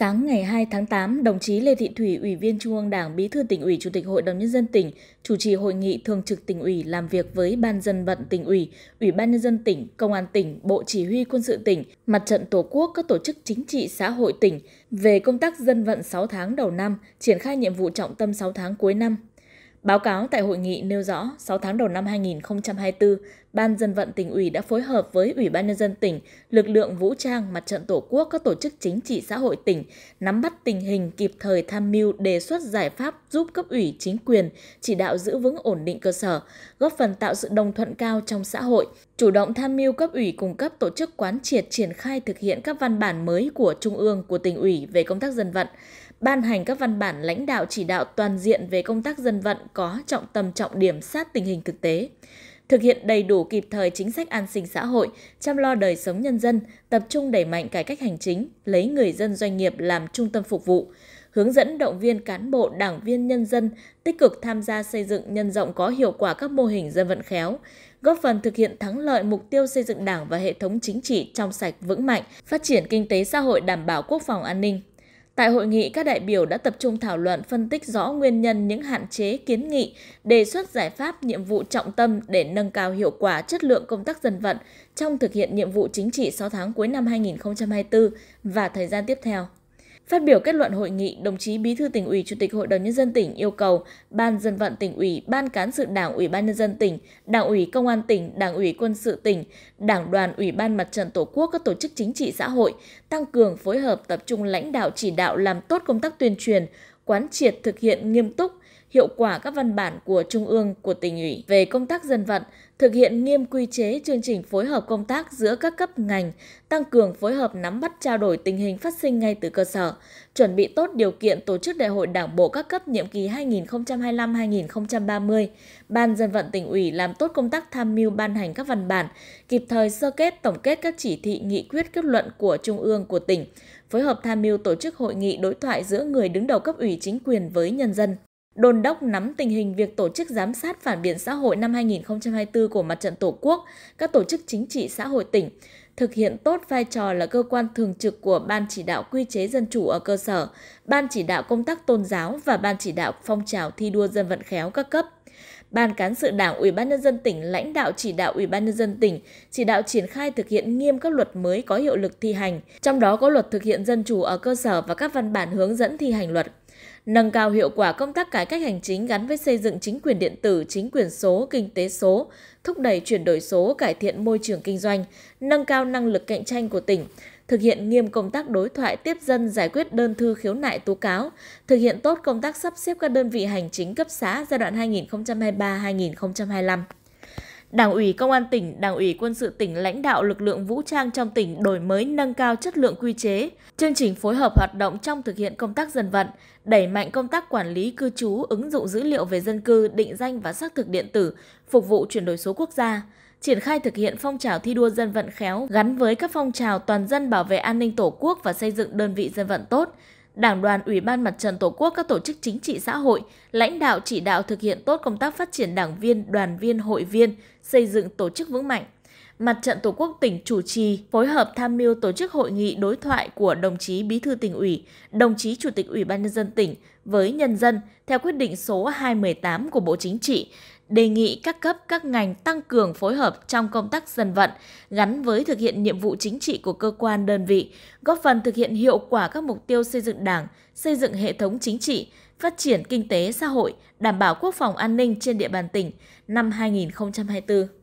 Sáng ngày 2 tháng 8, đồng chí Lê Thị Thủy, Ủy viên Trung ương Đảng, Bí thư tỉnh ủy, Chủ tịch Hội đồng Nhân dân tỉnh, chủ trì hội nghị thường trực tỉnh ủy làm việc với Ban dân vận tỉnh ủy, Ủy ban Nhân dân tỉnh, Công an tỉnh, Bộ Chỉ huy Quân sự tỉnh, Mặt trận Tổ quốc, các tổ chức chính trị xã hội tỉnh về công tác dân vận 6 tháng đầu năm, triển khai nhiệm vụ trọng tâm 6 tháng cuối năm Báo cáo tại hội nghị nêu rõ, 6 tháng đầu năm 2024, Ban dân vận tỉnh ủy đã phối hợp với Ủy ban nhân dân tỉnh, lực lượng vũ trang, mặt trận tổ quốc, các tổ chức chính trị xã hội tỉnh, nắm bắt tình hình kịp thời tham mưu đề xuất giải pháp giúp cấp ủy chính quyền chỉ đạo giữ vững ổn định cơ sở, góp phần tạo sự đồng thuận cao trong xã hội, chủ động tham mưu cấp ủy cung cấp tổ chức quán triệt triển khai thực hiện các văn bản mới của Trung ương, của tỉnh ủy về công tác dân vận ban hành các văn bản lãnh đạo chỉ đạo toàn diện về công tác dân vận có trọng tâm trọng điểm sát tình hình thực tế thực hiện đầy đủ kịp thời chính sách an sinh xã hội, chăm lo đời sống nhân dân, tập trung đẩy mạnh cải cách hành chính, lấy người dân doanh nghiệp làm trung tâm phục vụ, hướng dẫn động viên cán bộ, đảng viên nhân dân tích cực tham gia xây dựng nhân rộng có hiệu quả các mô hình dân vận khéo, góp phần thực hiện thắng lợi mục tiêu xây dựng Đảng và hệ thống chính trị trong sạch vững mạnh, phát triển kinh tế xã hội đảm bảo quốc phòng an ninh, Tại hội nghị, các đại biểu đã tập trung thảo luận phân tích rõ nguyên nhân những hạn chế kiến nghị, đề xuất giải pháp nhiệm vụ trọng tâm để nâng cao hiệu quả chất lượng công tác dân vận trong thực hiện nhiệm vụ chính trị 6 tháng cuối năm 2024 và thời gian tiếp theo. Phát biểu kết luận hội nghị, đồng chí Bí thư tỉnh ủy, Chủ tịch Hội đồng nhân dân tỉnh yêu cầu Ban dân vận tỉnh ủy, Ban cán sự Đảng Ủy ban nhân dân tỉnh, Đảng ủy Công an tỉnh, Đảng ủy Quân sự tỉnh, Đảng đoàn Ủy ban Mặt trận Tổ quốc các tổ chức chính trị xã hội tăng cường phối hợp tập trung lãnh đạo chỉ đạo làm tốt công tác tuyên truyền, quán triệt thực hiện nghiêm túc hiệu quả các văn bản của Trung ương, của tỉnh ủy về công tác dân vận, thực hiện nghiêm quy chế chương trình phối hợp công tác giữa các cấp ngành, tăng cường phối hợp nắm bắt trao đổi tình hình phát sinh ngay từ cơ sở, chuẩn bị tốt điều kiện tổ chức đại hội đảng bộ các cấp nhiệm kỳ 2025-2030, Ban dân vận tỉnh ủy làm tốt công tác tham mưu ban hành các văn bản, kịp thời sơ kết tổng kết các chỉ thị nghị quyết kết luận của Trung ương, của tỉnh, phối hợp tham mưu tổ chức hội nghị đối thoại giữa người đứng đầu cấp ủy chính quyền với nhân dân. Đôn đốc nắm tình hình việc tổ chức giám sát phản biện xã hội năm 2024 của Mặt trận Tổ quốc, các tổ chức chính trị xã hội tỉnh, thực hiện tốt vai trò là cơ quan thường trực của Ban chỉ đạo quy chế dân chủ ở cơ sở, Ban chỉ đạo công tác tôn giáo và Ban chỉ đạo phong trào thi đua dân vận khéo các cấp. Ban cán sự Đảng Ủy ban nhân dân tỉnh lãnh đạo chỉ đạo Ủy ban nhân dân tỉnh chỉ đạo triển khai thực hiện nghiêm các luật mới có hiệu lực thi hành, trong đó có luật thực hiện dân chủ ở cơ sở và các văn bản hướng dẫn thi hành luật nâng cao hiệu quả công tác cải cách hành chính gắn với xây dựng chính quyền điện tử, chính quyền số, kinh tế số, thúc đẩy chuyển đổi số, cải thiện môi trường kinh doanh, nâng cao năng lực cạnh tranh của tỉnh, thực hiện nghiêm công tác đối thoại tiếp dân giải quyết đơn thư khiếu nại tố cáo, thực hiện tốt công tác sắp xếp các đơn vị hành chính cấp xã giai đoạn 2023-2025. Đảng ủy Công an tỉnh, Đảng ủy Quân sự tỉnh lãnh đạo lực lượng vũ trang trong tỉnh đổi mới nâng cao chất lượng quy chế, chương trình phối hợp hoạt động trong thực hiện công tác dân vận, đẩy mạnh công tác quản lý cư trú, ứng dụng dữ liệu về dân cư, định danh và xác thực điện tử, phục vụ chuyển đổi số quốc gia triển khai thực hiện phong trào thi đua dân vận khéo gắn với các phong trào toàn dân bảo vệ an ninh Tổ quốc và xây dựng đơn vị dân vận tốt, Đảng đoàn Ủy ban Mặt trận Tổ quốc các tổ chức chính trị xã hội, lãnh đạo chỉ đạo thực hiện tốt công tác phát triển đảng viên, đoàn viên, hội viên, xây dựng tổ chức vững mạnh, Mặt trận Tổ quốc tỉnh chủ trì phối hợp tham mưu tổ chức hội nghị đối thoại của đồng chí Bí thư tỉnh ủy, đồng chí Chủ tịch Ủy ban nhân dân tỉnh với nhân dân theo quyết định số 218 của Bộ Chính trị, đề nghị các cấp các ngành tăng cường phối hợp trong công tác dân vận gắn với thực hiện nhiệm vụ chính trị của cơ quan đơn vị, góp phần thực hiện hiệu quả các mục tiêu xây dựng Đảng, xây dựng hệ thống chính trị, phát triển kinh tế xã hội, đảm bảo quốc phòng an ninh trên địa bàn tỉnh năm 2024.